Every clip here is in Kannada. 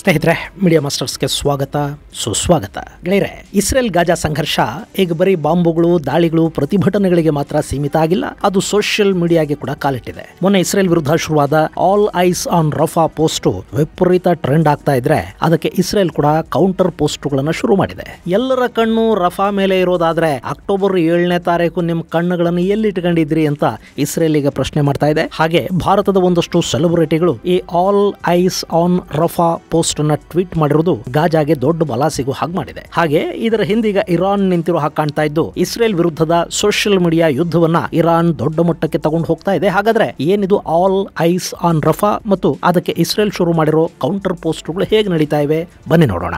ಸ್ನೇಹಿತರೆ ಮೀಡಿಯಾ ಮಾಸ್ಟರ್ಸ್ಗೆ ಸ್ವಾಗತ ಸುಸ್ವಾಗತ ಗೆಳೆಯರೆ ಇಸ್ರೇಲ್ ಗಾಜಾ ಸಂಘರ್ಷ ಈಗ ಬರೀ ಬಾಂಬುಗಳು ದಾಳಿಗಳು ಪ್ರತಿಭಟನೆಗಳಿಗೆ ಮಾತ್ರ ಸೀಮಿತ ಆಗಿಲ್ಲ ಅದು ಸೋಷಿಯಲ್ ಮೀಡಿಯಾಗೆ ಕೂಡ ಕಾಲಿಟ್ಟಿದೆ ಮೊನ್ನೆ ಇಸ್ರೇಲ್ ವಿರುದ್ಧ ಶುರುವಾದ all eyes on Rafah post ವಿಪರೀತ ಟ್ರೆಂಡ್ ಆಗ್ತಾ ಇದ್ರೆ ಅದಕ್ಕೆ ಇಸ್ರೇಲ್ ಕೂಡ ಕೌಂಟರ್ ಪೋಸ್ಟ್ಗಳನ್ನು ಶುರು ಮಾಡಿದೆ ಎಲ್ಲರ ಕಣ್ಣು ರಫಾ ಮೇಲೆ ಇರೋದಾದ್ರೆ ಅಕ್ಟೋಬರ್ ಏಳನೇ ತಾರೀಕು ನಿಮ್ಮ ಕಣ್ಣುಗಳನ್ನು ಎಲ್ಲಿಟ್ಕೊಂಡಿದ್ರಿ ಅಂತ ಇಸ್ರೇಲ್ ಈಗ ಪ್ರಶ್ನೆ ಮಾಡ್ತಾ ಇದೆ ಹಾಗೆ ಭಾರತದ ಒಂದಷ್ಟು ಸೆಲೆಬ್ರಿಟಿಗಳು ಈ all eyes on Rafah post post tweet ಮಾಡಿರುವುದು ಗಾಜಾಗೆ ದೊಡ್ಡ ಬಲ ಹಾಗೆ ಮಾಡಿದೆ ಹಾಗೆ ಇದರ ಹಿಂದೀಗ ಇರಾನ್ ನಿಂತಿರೋ ಹಾಗೆ ಕಾಣ್ತಾ ಇದ್ದು ಇಸ್ರೇಲ್ ವಿರುದ್ಧದ ಸೋಷಿಯಲ್ ಮೀಡಿಯಾ ಯುದ್ಧವನ್ನ ಇರಾನ್ ದೊಡ್ಡ ಮಟ್ಟಕ್ಕೆ ತಗೊಂಡು ಹೋಗ್ತಾ ಇದೆ ಹಾಗಾದ್ರೆ ಏನಿದು ಆಲ್ ಐಸ್ ಆನ್ ರಫಾ ಮತ್ತು ಅದಕ್ಕೆ ಇಸ್ರೇಲ್ ಶುರು ಮಾಡಿರೋ ಕೌಂಟರ್ ಪೋಸ್ಟ್ಗಳು ಹೇಗೆ ನಡೀತಾ ಇವೆ ಬನ್ನಿ ನೋಡೋಣ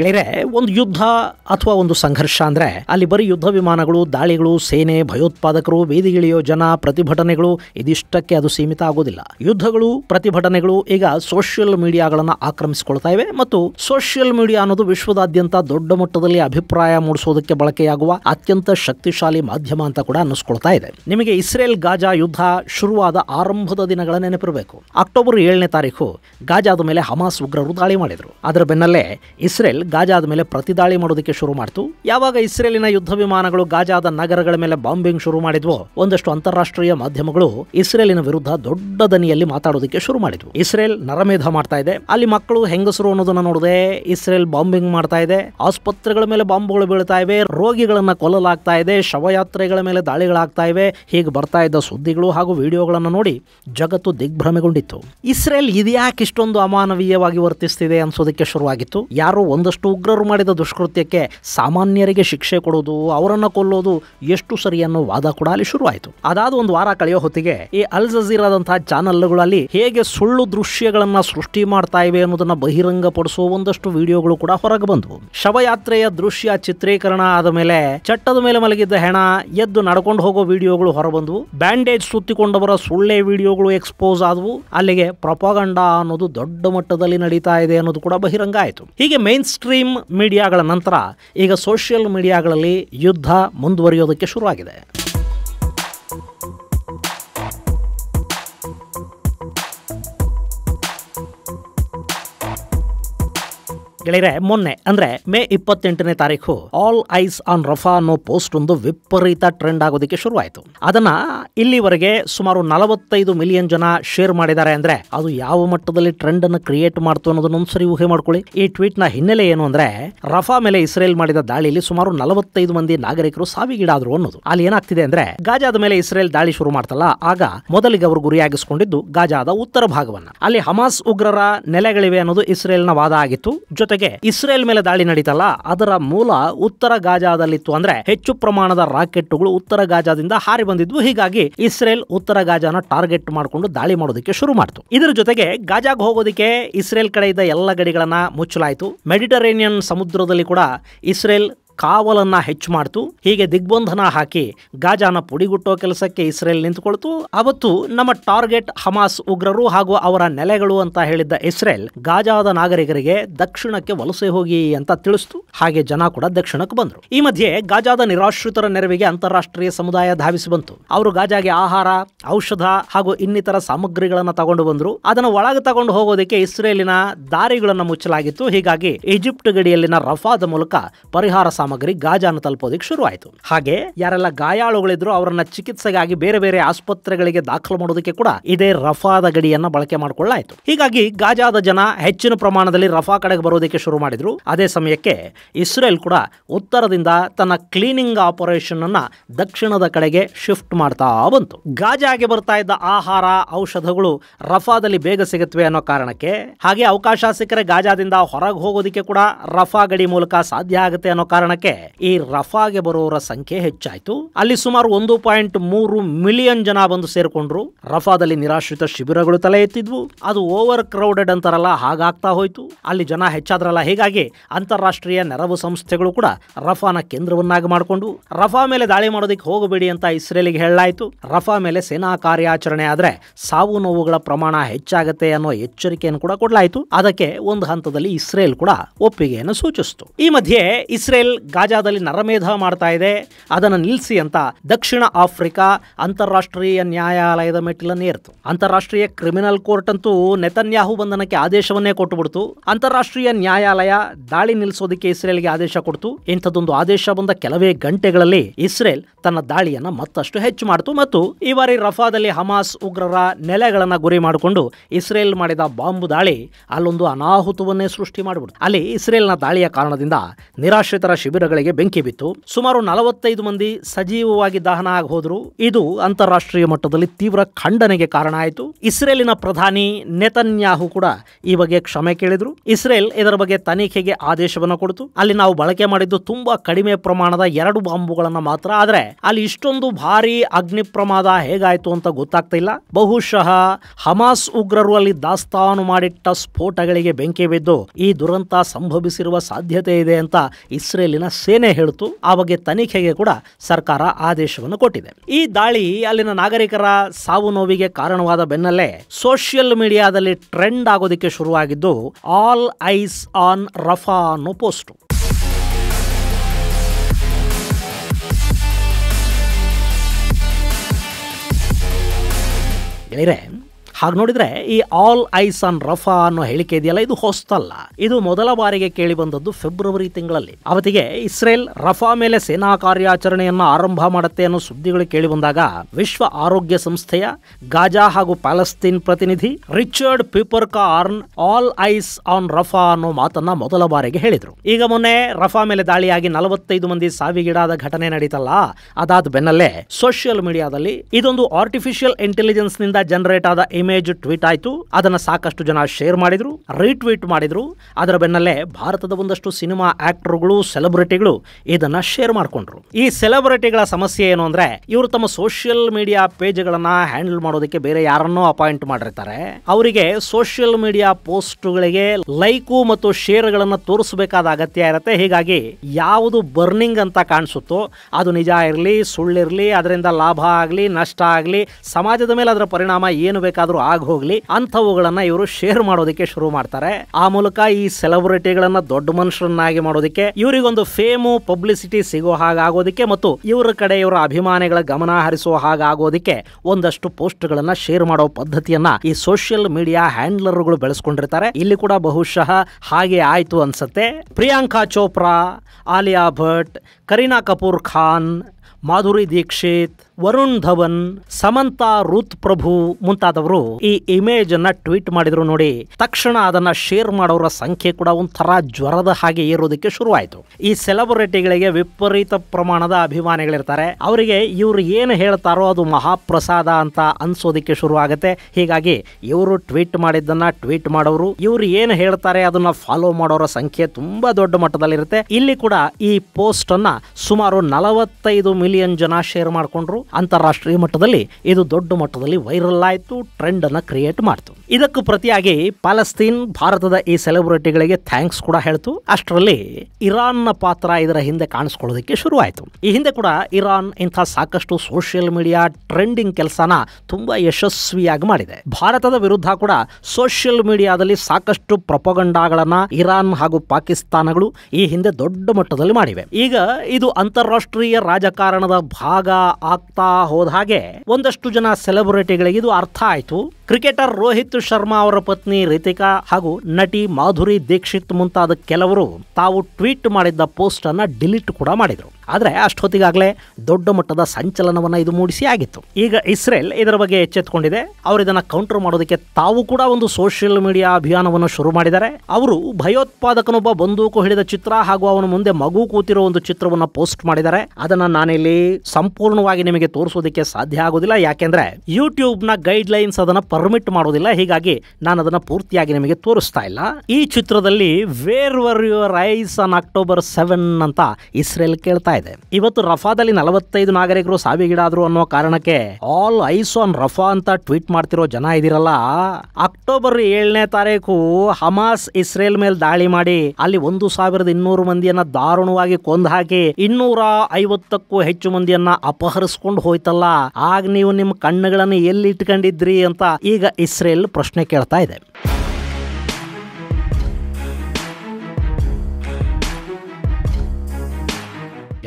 ಗೆಳೆಯರೆ ಒಂದು ಯುದ್ಧ ಅಥವಾ ಒಂದು ಸಂಘರ್ಷ ಅಂದ್ರೆ ಅಲ್ಲಿ ಬರೀ ಯುದ್ಧ ವಿಮಾನಗಳು ದಾಳಿಗಳು ಸೇನೆ ಭಯೋತ್ಪಾದಕರು ವೇದಿಗಿಳಿಯೋ ಜನ ಪ್ರತಿಭಟನೆಗಳು ಇದಿಷ್ಟಕ್ಕೆ ಅದು ಸೀಮಿತ ಆಗೋದಿಲ್ಲ ಯುದ್ಧಗಳು ಪ್ರತಿಭಟನೆಗಳು ಈಗ ಸೋಷಿಯಲ್ ಮೀಡಿಯಾಗಳನ್ನು ಆಕ್ರಮಿಸಿಕೊಳ್ತಾ ಇವೆ ಮತ್ತು ಸೋಷಿಯಲ್ ಮೀಡಿಯಾ ಅನ್ನೋದು ವಿಶ್ವದಾದ್ಯಂತ ದೊಡ್ಡ ಮಟ್ಟದಲ್ಲಿ ಅಭಿಪ್ರಾಯ ಮೂಡಿಸೋದಕ್ಕೆ ಬಳಕೆಯಾಗುವ ಅತ್ಯಂತ ಶಕ್ತಿಶಾಲಿ ಮಾಧ್ಯಮ ಅಂತ ಕೂಡ ಅನ್ನಿಸ್ಕೊಳ್ತಾ ಇದೆ ನಿಮಗೆ ಇಸ್ರೇಲ್ ಗಾಜಾ ಯುದ್ಧ ಶುರುವಾದ ಆರಂಭದ ದಿನಗಳ ನೆನಪಿರಬೇಕು ಅಕ್ಟೋಬರ್ ಏಳನೇ ತಾರೀಕು ಗಾಜಾದ ಮೇಲೆ ಹಮಾಸ್ ಉಗ್ರರು ದಾಳಿ ಮಾಡಿದರು ಅದರ ಬೆನ್ನಲ್ಲೇ ಇಸ್ರೇಲ್ ಗಾಜಾದ ಮೇಲೆ ಪ್ರತಿದಾಳಿ ಮಾಡೋದಕ್ಕೆ ಶುರು ಮಾಡ್ತು ಯಾವಾಗ ಇಸ್ರೇಲಿನ ಯುದ್ಧ ವಿಮಾನಗಳು ಗಾಜಾದ ನಗರಗಳ ಮೇಲೆ ಬಾಂಬಿಂಗ್ ಶುರು ಮಾಡಿದ್ವು ಒಂದಷ್ಟು ಅಂತಾರಾಷ್ಟ್ರೀಯ ಮಾಧ್ಯಮಗಳು ಇಸ್ರೇಲಿನ ವಿರುದ್ಧ ದೊಡ್ಡ ದನಿಯಲ್ಲಿ ಮಾತಾಡೋದಕ್ಕೆ ಶುರು ಮಾಡಿದ್ವು ಇಸ್ರೇಲ್ ನರಮೇಧ ಮಾಡ್ತಾ ಇದೆ ಅಲ್ಲಿ ಮಕ್ಕಳು ಹೆಂಗಸರು ಅನ್ನೋದನ್ನ ನೋಡಿದೆ ಇಸ್ರೇಲ್ ಬಾಂಬಿಂಗ್ ಮಾಡ್ತಾ ಇದೆ ಆಸ್ಪತ್ರೆಗಳ ಮೇಲೆ ಬಾಂಬ್ಗಳು ಬೀಳ್ತಾ ಇವೆ ರೋಗಿಗಳನ್ನ ಕೊಲ್ಲಲಾಗ್ತಾ ಇದೆ ಶವಯಾತ್ರೆಗಳ ಮೇಲೆ ದಾಳಿಗಳಾಗ್ತಾ ಇವೆ ಹೀಗೆ ಬರ್ತಾ ಇದ್ದ ಸುದ್ದಿಗಳು ಹಾಗೂ ವಿಡಿಯೋಗಳನ್ನು ನೋಡಿ ಜಗತ್ತು ದಿಗ್ಭ್ರಮೆಗೊಂಡಿತ್ತು ಇಸ್ರೇಲ್ ಇದ್ಯಾಕೆ ಇಷ್ಟೊಂದು ಅಮಾನವೀಯವಾಗಿ ವರ್ತಿಸ್ತಿದೆ ಅನ್ಸೋದಕ್ಕೆ ಶುರುವಾಗಿತ್ತು ಯಾರೋ ಒಂದು ಒಂದಷ್ಟು ಉಗ್ರರು ಮಾಡಿದ ದುಷ್ಕೃತ್ಯಕ್ಕೆ ಸಾಮಾನ್ಯರಿಗೆ ಶಿಕ್ಷೆ ಕೊಡೋದು ಅವರನ್ನು ಕೊಲ್ಲೋದು ಎಷ್ಟು ಸರಿ ಅನ್ನೋ ವಾದ ಕೂಡ ಅಲ್ಲಿ ಶುರುವಾಯಿತು ಅದಾದ ಒಂದು ವಾರ ಕಳೆಯೋ ಹೊತ್ತಿಗೆ ಈ ಅಲ್ ಜಜೀರಾದಂತಹ ಚಾನಲ್ಗಳಲ್ಲಿ ಹೇಗೆ ಸುಳ್ಳು ದೃಶ್ಯಗಳನ್ನ ಸೃಷ್ಟಿ ಮಾಡ್ತಾ ಇವೆ ಅನ್ನೋದನ್ನ ಪಡಿಸುವ ಒಂದಷ್ಟು ವಿಡಿಯೋಗಳು ಕೂಡ ಹೊರಗೆ ಬಂದವು ಶವಯಾತ್ರೆಯ ದೃಶ್ಯ ಚಿತ್ರೀಕರಣ ಆದ ಮೇಲೆ ಚಟ್ಟದ ಮೇಲೆ ಮಲಗಿದ್ದ ಹೆಣ ಎದ್ದು ನಡ್ಕೊಂಡು ಹೋಗೋ ವಿಡಿಯೋಗಳು ಬಂದವು ಬ್ಯಾಂಡೇಜ್ ಸುತ್ತಿಕೊಂಡವರ ಸುಳ್ಳೆ ವಿಡಿಯೋಗಳು ಎಕ್ಸ್ಪೋಸ್ ಆದವು ಅಲ್ಲಿಗೆ ಪ್ರಪಾಗಂಡ ಅನ್ನೋದು ದೊಡ್ಡ ಮಟ್ಟದಲ್ಲಿ ನಡೀತಾ ಇದೆ ಅನ್ನೋದು ಕೂಡ ಬಹಿರಂಗ ಆಯಿತು ಹೀಗೆ ಮೈನ್ ಸ್ಟ್ರೀಮ್ ಮೀಡಿಯಾಗಳ ನಂತರ ಈಗ ಸೋಷಿಯಲ್ ಮೀಡಿಯಾಗಳಲ್ಲಿ ಯುದ್ಧ ಮುಂದುವರಿಯೋದಕ್ಕೆ ಶುರುವಾಗಿದೆ ಗೆಳೆಯರೆ ಮೊನ್ನೆ ಅಂದ್ರೆ ಮೇ ಇಪ್ಪತ್ತೆಂಟನೇ ತಾರೀಕು ಆಲ್ ಐಸ್ ಆನ್ ರಫಾ ಅನ್ನೋ ಪೋಸ್ಟ್ ಒಂದು ವಿಪರೀತ ಟ್ರೆಂಡ್ ಆಗೋದಕ್ಕೆ ಶುರುವಾಯಿತು ಅದನ್ನ ಇಲ್ಲಿವರೆಗೆ ಸುಮಾರು ನಲವತ್ತೈದು ಮಿಲಿಯನ್ ಜನ ಶೇರ್ ಮಾಡಿದ್ದಾರೆ ಅಂದ್ರೆ ಅದು ಯಾವ ಮಟ್ಟದಲ್ಲಿ ಟ್ರೆಂಡ್ ಅನ್ನು ಕ್ರಿಯೇಟ್ ಮಾಡ್ತು ಅನ್ನೋದನ್ನ ಒಂದ್ಸರಿ ಊಹೆ ಮಾಡ್ಕೊಳ್ಳಿ ಈ ಟ್ವೀಟ್ ನ ಹಿನ್ನೆಲೆ ಏನು ಅಂದ್ರೆ ರಫಾ ಮೇಲೆ ಇಸ್ರೇಲ್ ಮಾಡಿದ ದಾಳಿಯಲ್ಲಿ ಸುಮಾರು ನಲವತ್ತೈದು ಮಂದಿ ನಾಗರಿಕರು ಸಾವಿಗೀಡಾದ್ರು ಅನ್ನೋದು ಅಲ್ಲಿ ಏನಾಗ್ತಿದೆ ಅಂದ್ರೆ ಗಾಜಾದ ಮೇಲೆ ಇಸ್ರೇಲ್ ದಾಳಿ ಶುರು ಮಾಡ್ತಲ್ಲ ಆಗ ಮೊದಲಿಗೆ ಅವರು ಗುರಿಯಾಗಿಸಿಕೊಂಡಿದ್ದು ಗಾಜಾದ ಉತ್ತರ ಭಾಗವನ್ನ ಅಲ್ಲಿ ಹಮಾಸ್ ಉಗ್ರರ ನೆಲೆಗಳಿವೆ ಅನ್ನೋದು ಇಸ್ರೇಲ್ನ ವಾದ ಆಗಿತ್ತು ಜೊತೆ ಜೊತೆಗೆ ಇಸ್ರೇಲ್ ಮೇಲೆ ದಾಳಿ ನಡೀತಲ್ಲ ಅದರ ಮೂಲ ಉತ್ತರ ಗಾಜಾದಲ್ಲಿತ್ತು ಅಂದ್ರೆ ಹೆಚ್ಚು ಪ್ರಮಾಣದ ರಾಕೆಟ್ಗಳು ಉತ್ತರ ಗಾಜಾದಿಂದ ಹಾರಿ ಬಂದಿದ್ವು ಹೀಗಾಗಿ ಇಸ್ರೇಲ್ ಉತ್ತರ ಗಾಜಾನ ಟಾರ್ಗೆಟ್ ಮಾಡಿಕೊಂಡು ದಾಳಿ ಮಾಡೋದಕ್ಕೆ ಶುರು ಮಾಡ್ತು ಇದರ ಜೊತೆಗೆ ಗಾಜಾಗ್ ಹೋಗೋದಕ್ಕೆ ಇಸ್ರೇಲ್ ಕಡೆ ಇದ್ದ ಎಲ್ಲ ಗಡಿಗಳನ್ನ ಮುಚ್ಚಲಾಯಿತು ಮೆಡಿಟರೇನಿಯನ್ ಸಮುದ್ರದಲ್ಲಿ ಕೂಡ ಇಸ್ರೇಲ್ ಕಾವಲನ್ನ ಹೆಚ್ಚು ಮಾಡ್ತು ಹೀಗೆ ದಿಗ್ಬಂಧನ ಹಾಕಿ ಗಾಜಾನ ಪುಡಿಗುಟ್ಟೋ ಕೆಲಸಕ್ಕೆ ಇಸ್ರೇಲ್ ನಿಂತುಕೊಳ್ತು ಅವತ್ತು ನಮ್ಮ ಟಾರ್ಗೆಟ್ ಹಮಾಸ್ ಉಗ್ರರು ಹಾಗೂ ಅವರ ನೆಲೆಗಳು ಅಂತ ಹೇಳಿದ್ದ ಇಸ್ರೇಲ್ ಗಾಜಾದ ನಾಗರಿಕರಿಗೆ ದಕ್ಷಿಣಕ್ಕೆ ವಲಸೆ ಹೋಗಿ ಅಂತ ತಿಳಿಸ್ತು ಹಾಗೆ ಜನ ಕೂಡ ದಕ್ಷಿಣಕ್ಕೆ ಬಂದರು ಈ ಮಧ್ಯೆ ಗಾಜಾದ ನಿರಾಶ್ರಿತರ ನೆರವಿಗೆ ಅಂತಾರಾಷ್ಟ್ರೀಯ ಸಮುದಾಯ ಧಾವಿಸಿ ಬಂತು ಅವರು ಗಾಜಾಗೆ ಆಹಾರ ಔಷಧ ಹಾಗೂ ಇನ್ನಿತರ ಸಾಮಗ್ರಿಗಳನ್ನು ತಗೊಂಡು ಬಂದರು ಅದನ್ನು ಒಳಗೆ ತಗೊಂಡು ಹೋಗೋದಕ್ಕೆ ಇಸ್ರೇಲಿನ ದಾರಿಗಳನ್ನು ಮುಚ್ಚಲಾಗಿತ್ತು ಹೀಗಾಗಿ ಈಜಿಪ್ಟ್ ಗಡಿಯಲ್ಲಿನ ರಫಾದ ಮೂಲಕ ಪರಿಹಾರ ಸಾಮಗ್ರಿ ಗಾಜಾನು ತಲುಪೋದಕ್ಕೆ ಶುರು ಆಯ್ತು ಹಾಗೆ ಯಾರೆಲ್ಲ ಗಾಯಾಳುಗಳಿದ್ರು ಅವರನ್ನ ಚಿಕಿತ್ಸೆಗಾಗಿ ಬೇರೆ ಬೇರೆ ಆಸ್ಪತ್ರೆಗಳಿಗೆ ದಾಖಲು ಮಾಡೋದಕ್ಕೆ ಕೂಡ ಇದೇ ರಫಾದ ಗಡಿಯನ್ನ ಬಳಕೆ ಮಾಡಿಕೊಳ್ಳಾಯಿತು ಹೀಗಾಗಿ ಗಾಜಾದ ಜನ ಹೆಚ್ಚಿನ ಪ್ರಮಾಣದಲ್ಲಿ ರಫಾ ಕಡೆಗೆ ಬರೋದಕ್ಕೆ ಶುರು ಮಾಡಿದ್ರು ಅದೇ ಸಮಯಕ್ಕೆ ಇಸ್ರೇಲ್ ಕೂಡ ಉತ್ತರದಿಂದ ತನ್ನ ಕ್ಲೀನಿಂಗ್ ಆಪರೇಷನ್ ಅನ್ನ ದಕ್ಷಿಣದ ಕಡೆಗೆ ಶಿಫ್ಟ್ ಮಾಡ್ತಾ ಬಂತು ಗಾಜಾಗೆ ಬರ್ತಾ ಇದ್ದ ಆಹಾರ ಔಷಧಗಳು ರಫಾದಲ್ಲಿ ಬೇಗ ಸಿಗುತ್ತವೆ ಅನ್ನೋ ಕಾರಣಕ್ಕೆ ಹಾಗೆ ಅವಕಾಶ ಸಿಕ್ಕರೆ ಗಾಜಾದಿಂದ ಹೊರಗೆ ಹೋಗೋದಕ್ಕೆ ಕೂಡ ರಫಾ ಗಡಿ ಮೂಲಕ ಸಾಧ್ಯ ಆಗುತ್ತೆ ಅನ್ನೋ ಕಾರಣ ಕಾರಣಕ್ಕೆ ಈ ರಫಾಗೆ ಬರುವವರ ಸಂಖ್ಯೆ ಹೆಚ್ಚಾಯಿತು ಅಲ್ಲಿ ಸುಮಾರು ಒಂದು ಪಾಯಿಂಟ್ ಮೂರು ಮಿಲಿಯನ್ ಜನ ಬಂದು ಸೇರ್ಕೊಂಡ್ರು ರಫಾದಲ್ಲಿ ನಿರಾಶ್ರಿತ ಶಿಬಿರಗಳು ತಲೆ ಎತ್ತಿದ್ವು ಅದು ಓವರ್ ಕ್ರೌಡೆಡ್ ಅಂತಾರಲ್ಲ ಹಾಗಾಗ್ತಾ ಹೋಯ್ತು ಅಲ್ಲಿ ಜನ ಹೆಚ್ಚಾದ್ರಲ್ಲ ಹೀಗಾಗಿ ಅಂತಾರಾಷ್ಟ್ರೀಯ ನೆರವು ಸಂಸ್ಥೆಗಳು ಕೂಡ ರಫಾನ ಕೇಂದ್ರವನ್ನಾಗಿ ಮಾಡಿಕೊಂಡು ರಫಾ ಮೇಲೆ ದಾಳಿ ಮಾಡೋದಕ್ಕೆ ಹೋಗಬೇಡಿ ಅಂತ ಇಸ್ರೇಲಿಗೆ ಹೇಳಲಾಯ್ತು ರಫಾ ಮೇಲೆ ಸೇನಾ ಕಾರ್ಯಾಚರಣೆ ಆದರೆ ಸಾವು ನೋವುಗಳ ಪ್ರಮಾಣ ಹೆಚ್ಚಾಗುತ್ತೆ ಅನ್ನೋ ಎಚ್ಚರಿಕೆಯನ್ನು ಕೂಡ ಕೊಡಲಾಯಿತು ಅದಕ್ಕೆ ಒಂದು ಹಂತದಲ್ಲಿ ಇಸ್ರೇಲ್ ಕೂಡ ಒಪ್ಪಿಗೆಯನ್ನು ಸೂಚಿಸಿತು ಈ ಮಧ್ಯೆ ಇಸ್ರೇಲ್ ಗಾಜಾದಲ್ಲಿ ನರಮೇಧ ಮಾಡ್ತಾ ಇದೆ ಅದನ್ನು ನಿಲ್ಲಿಸಿ ಅಂತ ದಕ್ಷಿಣ ಆಫ್ರಿಕಾ ಅಂತಾರಾಷ್ಟ್ರೀಯ ನ್ಯಾಯಾಲಯದ ಏರ್ತು ಅಂತಾರಾಷ್ಟ್ರೀಯ ಕ್ರಿಮಿನಲ್ ಕೋರ್ಟ್ ಅಂತೂ ನೆತನ್ಯಾಹು ಬಂಧನಕ್ಕೆ ಆದೇಶವನ್ನೇ ಕೊಟ್ಟುಬಿಡ್ತು ಅಂತಾರಾಷ್ಟ್ರೀಯ ನ್ಯಾಯಾಲಯ ದಾಳಿ ನಿಲ್ಲಿಸೋದಕ್ಕೆ ಇಸ್ರೇಲ್ಗೆ ಆದೇಶ ಕೊಡ್ತು ಇಂಥದ್ದೊಂದು ಆದೇಶ ಬಂದ ಕೆಲವೇ ಗಂಟೆಗಳಲ್ಲಿ ಇಸ್ರೇಲ್ ತನ್ನ ದಾಳಿಯನ್ನು ಮತ್ತಷ್ಟು ಹೆಚ್ಚು ಮಾಡಿತು ಮತ್ತು ಈ ಬಾರಿ ರಫಾದಲ್ಲಿ ಹಮಾಸ್ ಉಗ್ರರ ನೆಲೆಗಳನ್ನು ಗುರಿ ಮಾಡಿಕೊಂಡು ಇಸ್ರೇಲ್ ಮಾಡಿದ ಬಾಂಬು ದಾಳಿ ಅಲ್ಲೊಂದು ಅನಾಹುತವನ್ನೇ ಸೃಷ್ಟಿ ಮಾಡಿಬಿಡ್ತು ಅಲ್ಲಿ ಇಸ್ರೇಲ್ನ ದಾಳಿಯ ಕಾರಣದಿಂದ ನಿರಾಶ್ರಿತರ ಶಿಬಿರಗಳಿಗೆ ಬೆಂಕಿ ಬಿತ್ತು ಸುಮಾರು ನಲವತ್ತೈದು ಮಂದಿ ಸಜೀವವಾಗಿ ದಹನ ಆಗಿ ಹೋದ್ರು ಇದು ಅಂತಾರಾಷ್ಟ್ರೀಯ ಮಟ್ಟದಲ್ಲಿ ತೀವ್ರ ಖಂಡನೆಗೆ ಕಾರಣ ಆಯಿತು ಇಸ್ರೇಲಿನ ಪ್ರಧಾನಿ ನೆತನ್ಯಾಹು ಕೂಡ ಈ ಬಗ್ಗೆ ಕ್ಷಮೆ ಕೇಳಿದ್ರು ಇಸ್ರೇಲ್ ಇದರ ಬಗ್ಗೆ ತನಿಖೆಗೆ ಆದೇಶವನ್ನು ಕೊಡಿತು ಅಲ್ಲಿ ನಾವು ಬಳಕೆ ಮಾಡಿದ್ದು ತುಂಬಾ ಕಡಿಮೆ ಪ್ರಮಾಣದ ಎರಡು ಬಾಂಬುಗಳನ್ನು ಮಾತ್ರ ಆದರೆ ಅಲ್ಲಿ ಇಷ್ಟೊಂದು ಭಾರಿ ಅಗ್ನಿ ಪ್ರಮಾದ ಹೇಗಾಯ್ತು ಅಂತ ಗೊತ್ತಾಗ್ತಾ ಇಲ್ಲ ಬಹುಶಃ ಹಮಾಸ್ ಉಗ್ರರು ಅಲ್ಲಿ ದಾಸ್ತಾನು ಮಾಡಿಟ್ಟ ಸ್ಫೋಟಗಳಿಗೆ ಬೆಂಕಿ ಬಿದ್ದು ಈ ದುರಂತ ಸಂಭವಿಸಿರುವ ಸಾಧ್ಯತೆ ಇದೆ ಅಂತ ಇಸ್ರೇಲಿನ ಅಲ್ಲಿನ ಸೇನೆ ಹೇಳಿತು ಆ ಬಗ್ಗೆ ತನಿಖೆಗೆ ಕೂಡ ಸರ್ಕಾರ ಆದೇಶವನ್ನು ಕೊಟ್ಟಿದೆ ಈ ದಾಳಿ ಅಲ್ಲಿನ ನಾಗರಿಕರ ಸಾವು ನೋವಿಗೆ ಕಾರಣವಾದ ಬೆನ್ನಲ್ಲೇ ಸೋಷಿಯಲ್ ಮೀಡಿಯಾದಲ್ಲಿ ಟ್ರೆಂಡ್ ಆಗೋದಿಕ್ಕೆ ಶುರುವಾಗಿದ್ದು ಆಲ್ ಐಸ್ ಆನ್ ರಫಾ ಅನ್ನೋ ಪೋಸ್ಟು ಗೆಳೆಯರೇ ಹಾಗೆ ನೋಡಿದ್ರೆ ಈ ಆಲ್ ಐಸ್ ಆನ್ ರಫಾ ಅನ್ನೋ ಹೇಳಿಕೆ ಇದೆಯಲ್ಲ ಇದು ಹೊಸ್ತಲ್ಲ ಇದು ಮೊದಲ ಬಾರಿಗೆ ಕೇಳಿ ಬಂದದ್ದು ಫೆಬ್ರವರಿ ತಿಂಗಳಲ್ಲಿ ಅವತ್ತಿಗೆ ಇಸ್ರೇಲ್ ರಫಾ ಮೇಲೆ ಸೇನಾ ಕಾರ್ಯಾಚರಣೆಯನ್ನು ಆರಂಭ ಮಾಡುತ್ತೆ ಅನ್ನೋ ಸುದ್ದಿಗಳು ಕೇಳಿ ಬಂದಾಗ ವಿಶ್ವ ಆರೋಗ್ಯ ಸಂಸ್ಥೆಯ ಗಾಜಾ ಹಾಗೂ ಪ್ಯಾಲಸ್ತೀನ್ ಪ್ರತಿನಿಧಿ Richard Peeperkorn all eyes on Rafah ಅನ್ನೋ ಮಾತನ್ನ ಮೊದಲ ಬಾರಿಗೆ ಹೇಳಿದ್ರು ಈಗ ಮೊನ್ನೆ ರಫಾ ಮೇಲೆ ದಾಳಿಯಾಗಿ ನಲವತ್ತೈದು ಮಂದಿ ಸಾವಿಗೀಡಾದ ಘಟನೆ ನಡೀತಲ್ಲ ಅದಾದ ಬೆನ್ನಲ್ಲೇ ಸೋಷಿಯಲ್ ಮೀಡಿಯಾದಲ್ಲಿ ಇದೊಂದು ಆರ್ಟಿಫಿಷಿಯಲ್ ಇಂಟೆಲಿಜೆನ್ಸ್ ನಿಂದ ಜನರೇಟ್ ಆದ ಇಮೇಜ್ ಇಮೇಜ್ ಟ್ವೀಟ್ ಆಯ್ತು ಅದನ್ನ ಸಾಕಷ್ಟು ಜನ ಶೇರ್ ಮಾಡಿದ್ರು ರೀಟ್ವೀಟ್ ಮಾಡಿದ್ರು ಅದರ ಬೆನ್ನಲ್ಲೇ ಭಾರತದ ಒಂದಷ್ಟು ಸಿನಿಮಾ ಆಕ್ಟರ್ಗಳು ಸೆಲೆಬ್ರಿಟಿಗಳು ಇದನ್ನ ಶೇರ್ ಮಾಡಿಕೊಂಡ್ರು ಈ ಸೆಲೆಬ್ರಿಟಿಗಳ ಸಮಸ್ಯೆ ಏನು ಅಂದ್ರೆ ಇವರು ತಮ್ಮ ಸೋಷಿಯಲ್ ಮೀಡಿಯಾ ಗಳನ್ನ ಹ್ಯಾಂಡಲ್ ಮಾಡೋದಕ್ಕೆ ಬೇರೆ ಯಾರನ್ನೋ ಅಪಾಯಿಂಟ್ ಮಾಡಿರ್ತಾರೆ ಅವರಿಗೆ ಸೋಷಿಯಲ್ ಮೀಡಿಯಾ ಪೋಸ್ಟ್ ಗಳಿಗೆ ಲೈಕು ಮತ್ತು ಶೇರ್ ಗಳನ್ನ ತೋರಿಸಬೇಕಾದ ಅಗತ್ಯ ಇರುತ್ತೆ ಹೀಗಾಗಿ ಯಾವುದು ಬರ್ನಿಂಗ್ ಅಂತ ಕಾಣಿಸುತ್ತೋ ಅದು ನಿಜ ಇರಲಿ ಸುಳ್ಳಿರ್ಲಿ ಅದರಿಂದ ಲಾಭ ಆಗಲಿ ನಷ್ಟ ಆಗಲಿ ಸಮಾಜದ ಮೇಲೆ ಅದರ ಪರಿಣಾಮ ಏನು ಬೇಕಾದರೂ ಆಗ ಹೋಗ್ಲಿ ಅಂಥವುಗಳನ್ನ ಇವರು ಶೇರ್ ಮಾಡೋದಕ್ಕೆ ಶುರು ಮಾಡ್ತಾರೆ ಆ ಮೂಲಕ ಈ ಸೆಲೆಬ್ರಿಟಿಗಳನ್ನ ದೊಡ್ಡ ಮನುಷ್ಯರನ್ನಾಗಿ ಮಾಡೋದಕ್ಕೆ ಇವರಿಗೊಂದು ಫೇಮು ಪಬ್ಲಿಸಿಟಿ ಸಿಗೋ ಹಾಗಾಗೋದಕ್ಕೆ ಮತ್ತು ಇವರ ಕಡೆ ಇವರ ಅಭಿಮಾನಿಗಳ ಗಮನ ಹರಿಸೋ ಹಾಗಾಗೋದಕ್ಕೆ ಒಂದಷ್ಟು ಪೋಸ್ಟ್ ಗಳನ್ನ ಶೇರ್ ಮಾಡೋ ಪದ್ಧತಿಯನ್ನ ಈ ಸೋಷಿಯಲ್ ಮೀಡಿಯಾ ಹ್ಯಾಂಡ್ಲರ್ಗಳು ಬೆಳೆಸ್ಕೊಂಡಿರ್ತಾರೆ ಇಲ್ಲಿ ಕೂಡ ಬಹುಶಃ ಹಾಗೆ ಆಯ್ತು ಅನ್ಸುತ್ತೆ ಪ್ರಿಯಾಂಕಾ ಚೋಪ್ರಾ ಆಲಿಯಾ ಭಟ್ ಕರೀನಾ ಕಪೂರ್ ಖಾನ್ ಮಾಧುರಿ ದೀಕ್ಷಿತ್ ವರುಣ್ ಧವನ್ ಸಮಂತಾ ರುತ್ ಪ್ರಭು ಮುಂತಾದವರು ಈ ಇಮೇಜ್ ಅನ್ನ ಟ್ವೀಟ್ ಮಾಡಿದ್ರು ನೋಡಿ ತಕ್ಷಣ ಅದನ್ನ ಶೇರ್ ಮಾಡೋರ ಸಂಖ್ಯೆ ಕೂಡ ಒಂಥರ ಜ್ವರದ ಹಾಗೆ ಏರೋದಕ್ಕೆ ಶುರುವಾಯಿತು ಈ ಸೆಲೆಬ್ರಿಟಿಗಳಿಗೆ ವಿಪರೀತ ಪ್ರಮಾಣದ ಅಭಿಮಾನಿಗಳಿರ್ತಾರೆ ಅವರಿಗೆ ಇವರು ಏನು ಹೇಳ್ತಾರೋ ಅದು ಮಹಾಪ್ರಸಾದ ಅಂತ ಅನ್ಸೋದಕ್ಕೆ ಶುರುವಾಗುತ್ತೆ ಹೀಗಾಗಿ ಇವರು ಟ್ವೀಟ್ ಮಾಡಿದ್ದನ್ನ ಟ್ವೀಟ್ ಮಾಡೋರು ಇವರು ಏನು ಹೇಳ್ತಾರೆ ಅದನ್ನ ಫಾಲೋ ಮಾಡೋರ ಸಂಖ್ಯೆ ತುಂಬಾ ದೊಡ್ಡ ಮಟ್ಟದಲ್ಲಿರುತ್ತೆ ಇಲ್ಲಿ ಕೂಡ ಈ ಪೋಸ್ಟ್ ಅನ್ನ ಸುಮಾರು ನಲವತ್ತೈದು ಮಿಲಿಯನ್ ಜನ ಶೇರ್ ಮಾಡಿಕೊಂಡ್ರು ಅಂತಾರಾಷ್ಟ್ರೀಯ ಮಟ್ಟದಲ್ಲಿ ಇದು ದೊಡ್ಡ ಮಟ್ಟದಲ್ಲಿ ವೈರಲ್ ಆಯಿತು ಟ್ರೆಂಡನ್ನು ಕ್ರಿಯೇಟ್ ಮಾಡ್ತು ಇದಕ್ಕೂ ಪ್ರತಿಯಾಗಿ ಪ್ಯಾಲೆಸ್ತೀನ್ ಭಾರತದ ಈ ಸೆಲೆಬ್ರಿಟಿಗಳಿಗೆ ಥ್ಯಾಂಕ್ಸ್ ಕೂಡ ಹೇಳ್ತು ಅಷ್ಟರಲ್ಲಿ ಇರಾನ್ನ ಪಾತ್ರ ಇದರ ಹಿಂದೆ ಕಾಣಿಸ್ಕೊಳ್ಳೋದಕ್ಕೆ ಶುರುವಾಯಿತು ಈ ಹಿಂದೆ ಕೂಡ ಇರಾನ್ ಇಂಥ ಸಾಕಷ್ಟು ಸೋಷಿಯಲ್ ಮೀಡಿಯಾ ಟ್ರೆಂಡಿಂಗ್ ಕೆಲಸನ ತುಂಬಾ ಯಶಸ್ವಿಯಾಗಿ ಮಾಡಿದೆ ಭಾರತದ ವಿರುದ್ಧ ಕೂಡ ಸೋಷಿಯಲ್ ಮೀಡಿಯಾದಲ್ಲಿ ಸಾಕಷ್ಟು ಪ್ರಪಗಂಡಗಳನ್ನ ಇರಾನ್ ಹಾಗೂ ಪಾಕಿಸ್ತಾನಗಳು ಈ ಹಿಂದೆ ದೊಡ್ಡ ಮಟ್ಟದಲ್ಲಿ ಮಾಡಿವೆ ಈಗ ಇದು ಅಂತಾರಾಷ್ಟ್ರೀಯ ರಾಜಕಾರಣದ ಭಾಗ ಆಗ್ತಾ ಹೋದ ಹಾಗೆ ಒಂದಷ್ಟು ಜನ ಸೆಲೆಬ್ರಿಟಿಗಳಿಗೆ ಇದು ಅರ್ಥ ಆಯಿತು ಕ್ರಿಕೆಟರ್ ರೋಹಿತ್ ಶರ್ಮಾ ಅವರ ಪತ್ನಿ ರಿತಿಕಾ ಹಾಗೂ ನಟಿ ಮಾಧುರಿ ದೀಕ್ಷಿತ್ ಮುಂತಾದ ಕೆಲವರು ತಾವು ಟ್ವೀಟ್ ಮಾಡಿದ್ದ ಪೋಸ್ಟ್ ಡಿಲೀಟ್ ಕೂಡ ಮಾಡಿದರು ಆದರೆ ಅಷ್ಟೊತ್ತಿಗಾಗಲೇ ದೊಡ್ಡ ಮಟ್ಟದ ಸಂಚಲನವನ್ನು ಇದು ಮೂಡಿಸಿ ಆಗಿತ್ತು ಈಗ ಇಸ್ರೇಲ್ ಇದರ ಬಗ್ಗೆ ಎಚ್ಚೆತ್ತುಕೊಂಡಿದೆ ಅವರು ಇದನ್ನು ಕೌಂಟರ್ ಮಾಡೋದಕ್ಕೆ ತಾವು ಕೂಡ ಒಂದು ಸೋಷಿಯಲ್ ಮೀಡಿಯಾ ಅಭಿಯಾನವನ್ನು ಶುರು ಮಾಡಿದ್ದಾರೆ ಅವರು ಭಯೋತ್ಪಾದಕನೊಬ್ಬ ಬಂದೂಕು ಹಿಡಿದ ಚಿತ್ರ ಹಾಗೂ ಅವನ ಮುಂದೆ ಮಗು ಕೂತಿರೋ ಒಂದು ಚಿತ್ರವನ್ನು ಪೋಸ್ಟ್ ಮಾಡಿದ್ದಾರೆ ಅದನ್ನು ನಾನಿಲ್ಲಿ ಸಂಪೂರ್ಣವಾಗಿ ನಿಮಗೆ ತೋರಿಸೋದಕ್ಕೆ ಸಾಧ್ಯ ಆಗೋದಿಲ್ಲ ಯಾಕೆಂದ್ರೆ ಯೂಟ್ಯೂಬ್ನ ಗೈಡ್ ಲೈನ್ಸ್ ಅದನ್ನ ಪರ್ಮಿಟ್ ಮಾಡೋದಿಲ್ಲ ಹೀಗಾಗಿ ನಾನು ಅದನ್ನ ಪೂರ್ತಿಯಾಗಿ ನಿಮಗೆ ತೋರಿಸ್ತಾ ಇಲ್ಲ ಈ ಚಿತ್ರದಲ್ಲಿ where were your eyes on October seven ಅಂತ ಇಸ್ರೇಲ್ ಕೇಳ್ತಾ ಇದೆ ಇವತ್ತು ರಫಾದಲ್ಲಿ ನಲವತ್ತೈದು ನಾಗರಿಕರು ಸಾವಿಗೀಡಾದ್ರು ಅನ್ನೋ ಕಾರಣಕ್ಕೆ ಆಲ್ ಐಸ್ ಆನ್ ರಫಾ ಅಂತ ಟ್ವೀಟ್ ಮಾಡ್ತಿರೋ ಜನ ಇದಿರಲ್ಲ ಅಕ್ಟೋಬರ್ ಏಳನೇ ತಾರೀಕು ಹಮಾಸ್ ಇಸ್ರೇಲ್ ಮೇಲೆ ದಾಳಿ ಮಾಡಿ ಅಲ್ಲಿ ಒಂದು ಸಾವಿರದ ಇನ್ನೂರು ಮಂದಿಯನ್ನ ದಾರುಣವಾಗಿ ಕೊಂದು ಹಾಕಿ ಇನ್ನೂರ ಐವತ್ತಕ್ಕೂ ಹೆಚ್ಚು ಮಂದಿಯನ್ನ ಅಪಹರಿಸ್ಕೊಂಡು ಹೋಯ್ತಲ್ಲ ಆಗ ನೀವು ನಿಮ್ಮ ಕಣ್ಣುಗಳನ್ನು ಎಲ್ಲಿ ಇಟ್ಕೊಂಡಿದ್ರಿ ಅಂತ ಈಗ ಇಸ್ರೇಲ್ ಪ್ರಶ್ನೆ ಕೇಳ್ತಾ ಇದೆ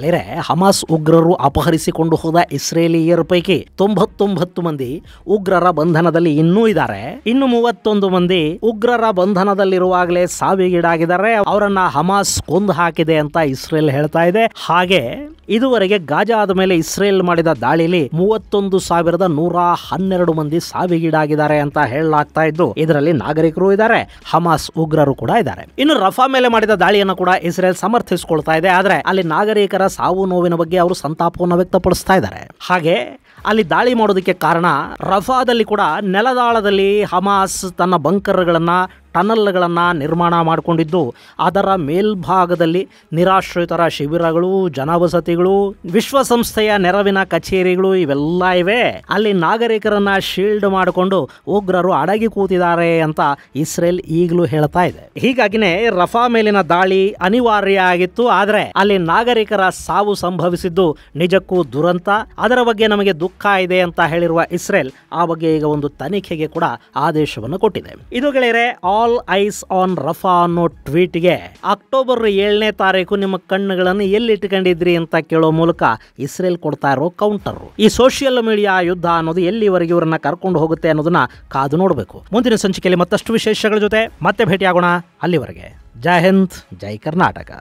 ಗೆಳೆಯರೆ ಹಮಾಸ್ ಉಗ್ರರು ಅಪಹರಿಸಿಕೊಂಡು ಹೋದ ಇಸ್ರೇಲಿಯರ ಪೈಕಿ ತೊಂಬತ್ತೊಂಬತ್ತು ಮಂದಿ ಉಗ್ರರ ಬಂಧನದಲ್ಲಿ ಇನ್ನೂ ಇದ್ದಾರೆ ಇನ್ನು ಮೂವತ್ತೊಂದು ಮಂದಿ ಉಗ್ರರ ಬಂಧನದಲ್ಲಿರುವಾಗಲೇ ಸಾವಿಗೀಡಾಗಿದ್ದಾರೆ ಅವರನ್ನ ಹಮಾಸ್ ಕೊಂದು ಹಾಕಿದೆ ಅಂತ ಇಸ್ರೇಲ್ ಹೇಳ್ತಾ ಇದೆ ಹಾಗೆ ಇದುವರೆಗೆ ಗಾಜಾದ ಮೇಲೆ ಇಸ್ರೇಲ್ ಮಾಡಿದ ದಾಳಿಲಿ ಮೂವತ್ತೊಂದು ಸಾವಿರದ ನೂರ ಹನ್ನೆರಡು ಮಂದಿ ಸಾವಿಗೀಡಾಗಿದ್ದಾರೆ ಅಂತ ಹೇಳಲಾಗ್ತಾ ಇದ್ದು ಇದರಲ್ಲಿ ನಾಗರಿಕರು ಇದ್ದಾರೆ ಹಮಾಸ್ ಉಗ್ರರು ಕೂಡ ಇದ್ದಾರೆ ಇನ್ನು ರಫಾ ಮೇಲೆ ಮಾಡಿದ ದಾಳಿಯನ್ನು ಕೂಡ ಇಸ್ರೇಲ್ ಸಮರ್ಥಿಸಿಕೊಳ್ತಾ ಇದೆ ಆದ್ರೆ ಅಲ್ಲಿ ನಾಗರಿಕರ ಸಾವು ನೋವಿನ ಬಗ್ಗೆ ಅವರು ಸಂತಾಪವನ್ನು ವ್ಯಕ್ತಪಡಿಸ್ತಾ ಇದ್ದಾರೆ ಹಾಗೆ ಅಲ್ಲಿ ದಾಳಿ ಮಾಡೋದಕ್ಕೆ ಕಾರಣ ರಫಾದಲ್ಲಿ ಕೂಡ ನೆಲದಾಳದಲ್ಲಿ ಹಮಾಸ್ ತನ್ನ ಬಂಕರ್ಗಳನ್ನು ಟನಲ್ಗಳನ್ನು ನಿರ್ಮಾಣ ಮಾಡಿಕೊಂಡಿದ್ದು ಅದರ ಮೇಲ್ಭಾಗದಲ್ಲಿ ನಿರಾಶ್ರಿತರ ಶಿಬಿರಗಳು ಜನವಸತಿಗಳು ವಿಶ್ವಸಂಸ್ಥೆಯ ನೆರವಿನ ಕಚೇರಿಗಳು ಇವೆಲ್ಲ ಇವೆ ಅಲ್ಲಿ ನಾಗರಿಕರನ್ನ ಶೀಲ್ಡ್ ಮಾಡಿಕೊಂಡು ಉಗ್ರರು ಅಡಗಿ ಕೂತಿದ್ದಾರೆ ಅಂತ ಇಸ್ರೇಲ್ ಈಗಲೂ ಹೇಳ್ತಾ ಇದೆ ಹೀಗಾಗಿನೇ ರಫಾ ಮೇಲಿನ ದಾಳಿ ಅನಿವಾರ್ಯ ಆಗಿತ್ತು ಆದರೆ ಅಲ್ಲಿ ನಾಗರಿಕರ ಸಾವು ಸಂಭವಿಸಿದ್ದು ನಿಜಕ್ಕೂ ದುರಂತ ಅದರ ಬಗ್ಗೆ ನಮಗೆ ದುಃಖ ಇದೆ ಅಂತ ಹೇಳಿರುವ ಇಸ್ರೇಲ್ ಆ ಬಗ್ಗೆ ಈಗ ಒಂದು ತನಿಖೆಗೆ ಕೂಡ ಆದೇಶವನ್ನು ಕೊಟ್ಟಿದೆ ಇದು ಗೆಳೆಯರೆ ಆಲ್ ಐಸ್ ಆನ್ ರಫಾ ಅನ್ನೋ ಟ್ವೀಟ್ಗೆ ಅಕ್ಟೋಬರ್ ಏಳನೇ ತಾರೀಕು ನಿಮ್ಮ ಕಣ್ಣುಗಳನ್ನು ಎಲ್ಲಿ ಇಟ್ಕೊಂಡಿದ್ರಿ ಅಂತ ಕೇಳೋ ಮೂಲಕ ಇಸ್ರೇಲ್ ಕೊಡ್ತಾ ಇರೋ ಕೌಂಟರ್ ಈ ಸೋಷಿಯಲ್ ಮೀಡಿಯಾ ಯುದ್ಧ ಅನ್ನೋದು ಎಲ್ಲಿವರೆಗೆ ಇವರನ್ನ ಕರ್ಕೊಂಡು ಹೋಗುತ್ತೆ ಅನ್ನೋದನ್ನ ಕಾದು ನೋಡಬೇಕು ಮುಂದಿನ ಸಂಚಿಕೆಯಲ್ಲಿ ಮತ್ತಷ್ಟು ವಿಶೇಷಗಳ ಜೊತೆ ಮತ್ತೆ ಭೇಟಿಯಾಗೋಣ ಅಲ್ಲಿವರೆಗೆ ಜೈ ಹಿಂದ್ ಜೈ ಕರ್ನಾಟಕ